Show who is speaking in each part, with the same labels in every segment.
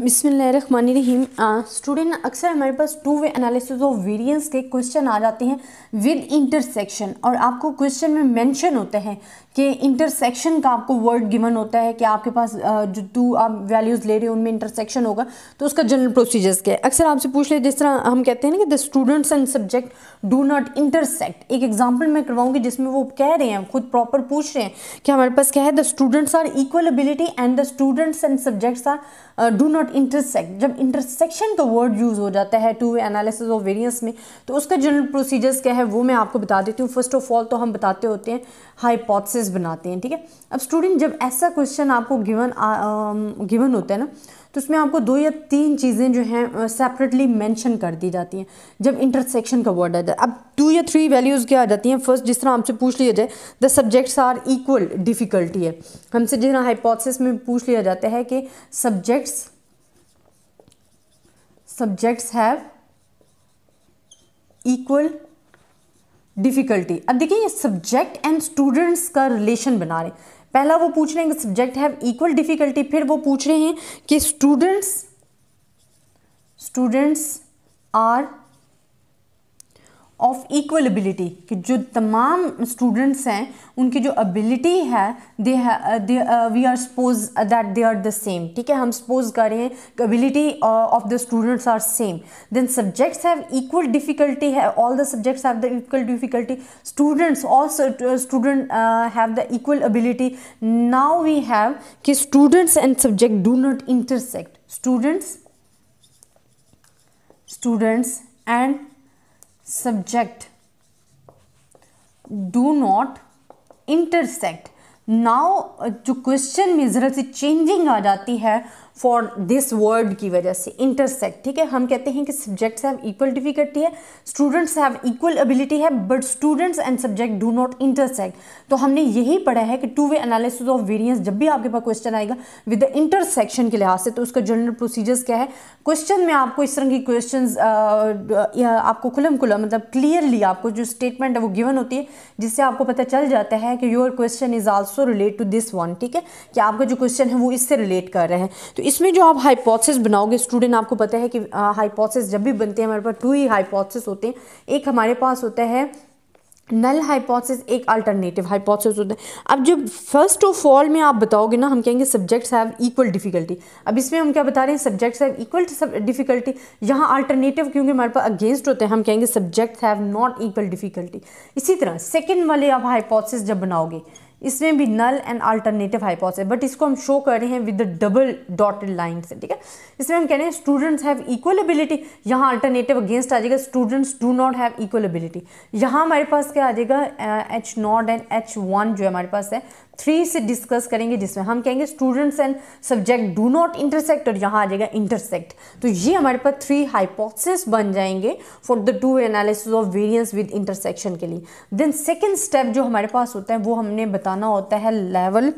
Speaker 1: बिसमीम स्टूडेंट अक्सर हमारे पास two way analysis of variance के क्वेश्चन आ जाते हैं विद इंटरसेक्शन और आपको क्वेश्चन में मेंशन होते हैं कि इंटरसेक्शन का आपको वर्ड गिवन होता है कि आपके पास जो टू आप वैल्यूज़ ले रहे हो उनमें इंटरसेक्शन होगा तो उसका जनरल प्रोसीजर्स क्या है अक्सर आपसे पूछ ले जिस तरह हम कहते हैं ना कि the students and subject do not intersect एक एग्जाम्पल मैं करवाऊँगी जिसमें वो कह रहे हैं खुद प्रॉपर पूछ रहे हैं कि हमारे पास क्या है the students are equal ability and the students and subjects are do not not intersect जब इंटरसेक्शन का वर्ड यूज़ हो जाता है two way analysis of variance में तो उसका जनरल प्रोसीजर्स क्या है वो मैं आपको बता देती हूँ फर्स्ट ऑफ ऑल तो हम बताते होते हैं हाइपोथेसिस बनाते हैं ठीक है अब स्टूडेंट जब ऐसा क्वेश्चन आपको गिवन गिवन होता है ना तो उसमें आपको दो या तीन चीज़ें जो हैं सेपरेटली मेंशन कर दी जाती हैं जब इंटरसेक्शन का वर्ड आता है अब टू या थ्री वैल्यूज़ क्या आ जाती हैं फर्स्ट जिस तरह आपसे पूछ लिया जाए the subjects are equal difficulty है हमसे जिस तरह हाइपोथेसिस में पूछ लिया जाता है कि subjects subjects have equal difficulty अब देखिए ये सब्जेक्ट एंड स्टूडेंट्स का रिलेशन बना रहे हैं पहला वो पूछ रहे हैं कि सब्जेक्ट हैव इक्वल डिफिकल्टी फिर वो पूछ रहे हैं कि students students are of equal ability कि जो तमाम स्टूडेंट्स हैं उनकी जो एबिलिटी है they we are suppose that they are the same ठीक है हम सपोज कर रहे हैं ability of the students are same then subjects have equal difficulty है all the subjects have the equal difficulty students all student have the equal ability now we have कि students and subject do not intersect students students and subject do not intersect now जो question में ज़रा सी changing आ जाती है for this word की वजह से intersect ठीक है हम कहते हैं कि सब्जेक्ट्स हैव इक्वल डिफिकल्टी है स्टूडेंट्स हैव इक्वल एबिलिटी है but students and subject do not intersect तो हमने यही पढ़ा है कि two way analysis of variance जब भी आपके पास क्वेश्चन आएगा विद द इंटरसेक्शन के लिहाज से तो उसका जनरल प्रोसीजर्स क्या है क्वेश्चन में आपको इस तरह की क्वेश्चन आपको खुलम खुलम मतलब क्लियरली आपको जो स्टेटमेंट है वो गिवन होती है जिससे आपको पता चल जाता है कि your question is also relate to this one ठीक है कि आपका जो क्वेश्चन है वो इससे रिलेट कर रहे हैं तो इसमें जो आप हाइपोथेसिस बनाओगे स्टूडेंट आपको पता है कि हाइपोथेसिस जब भी बनते हैं हमारे पास टू ही हाइपोथेसिस होते हैं एक हमारे पास होता है नल हाइपोथेसिस एक अल्टरनेटिव हाइपोथेसिस होता है अब जब फर्स्ट ऑफ ऑल में आप बताओगे ना हम कहेंगे सब्जेक्ट्स हैव इक्वल डिफिकल्टी अब इसमें हम क्या बता रहे हैं सब्जेक्ट्स हैव इक्वल डिफिकल्टी यहाँ अल्टरनेटिव क्योंकि हमारे पास अगेंस्ट होते हैं हम कहेंगे subjects have not equal difficulty इसी तरह सेकेंड वाले आप हाइपोथेसिस जब बनाओगे इसमें भी नल एंड अल्टरनेटिव हाइपोथेसिस है बट इसको हम शो कर रहे हैं with the double dotted line से ठीक है इसमें हम कह रहे हैं स्टूडेंट्स हैव इक्वल एबिलिटी यहाँ अल्टरनेटिव अगेंस्ट आ जाएगा students do not have equal ability यहाँ हमारे पास क्या आ जाएगा H naught and H one जो हमारे पास है थ्री से डिस्कस करेंगे जिसमें हम कहेंगे students and subject do not intersect और यहाँ आ जाएगा इंटरसेक्ट तो ये हमारे पास थ्री हाइपोथेसिस बन जाएंगे for the two analysis of variance with intersection के लिए देन सेकेंड स्टेप जो हमारे पास होता है वो हमने बताना होता है level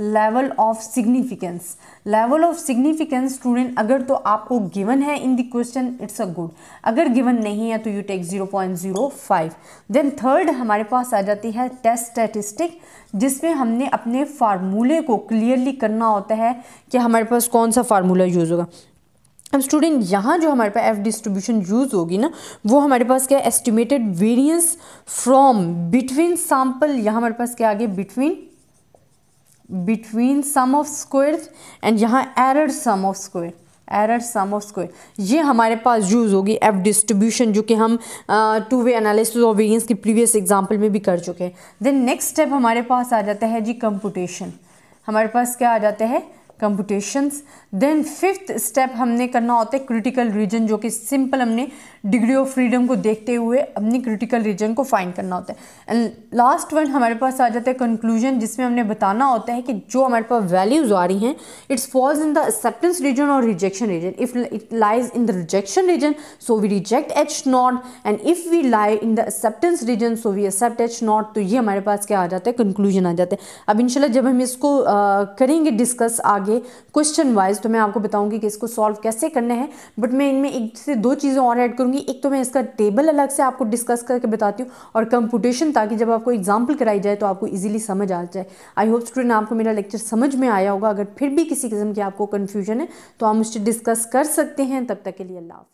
Speaker 1: level of significance level of significance student अगर तो आपको गिवन है in the question it's a good अगर गिवन नहीं है तो यू टेक 0.05 देन थर्ड हमारे पास आ जाती है टेस्ट स्टैटिस्टिक जिसमें हमने अपने फार्मूले को क्लियरली करना होता है कि हमारे पास कौन सा फार्मूला यूज़ होगा अब स्टूडेंट यहाँ जो हमारे पास एफ डिस्ट्रीब्यूशन यूज़ होगी ना वो हमारे पास क्या है estimated variance from between sample यहाँ हमारे पास क्या आगे between between sum of square and यहाँ error sum of square error sum of square ये हमारे पास यूज़ होगी एफ डिस्ट्रीब्यूशन जो कि हम two way analysis of variance की प्रीवियस एग्जांपल में भी कर चुके हैं देन नेक्स्ट स्टेप हमारे पास आ जाता है जी कंप्यूटेशन हमारे पास क्या आ जाता है कंप्यूटेशंस देन फिफ्थ स्टेप हमने करना होता है क्रिटिकल रीजन जो कि सिंपल हमने डिग्री ऑफ फ्रीडम को देखते हुए अपनी क्रिटिकल रीजन को फाइंड करना होता है एंड लास्ट वन हमारे पास आ जाता है कंक्लूजन जिसमें हमने बताना होता है कि जो हमारे पास वैल्यूज़ आ रही हैं it's falls in the acceptance region और rejection region if it lies in the rejection region so we reject H naught and if we lie in the acceptance region so we accept H naught तो ये हमारे पास क्या आ जाता है conclusion आ जाता है अब इनशाला जब हम इसको uh, करेंगे डिस्कस आगे आगे क्वेश्चन वाइज तो मैं आपको बताऊंगी कि इसको सॉल्व कैसे करने हैं बट मैं इनमें एक से दो चीज़ें और ऐड करूंगी एक तो मैं इसका टेबल अलग से आपको डिस्कस करके बताती हूँ और कंपुटेशन ताकि जब आपको एग्जाम्पल कराई जाए तो आपको ईजिली समझ आ जाए आई होप स्टूडेंट आपको मेरा लेक्चर समझ में आया होगा अगर फिर भी किसी किस्म की आपको कन्फ्यूजन है तो आप मुझसे डिस्कस कर सकते हैं तब तक के लिए अल्लाह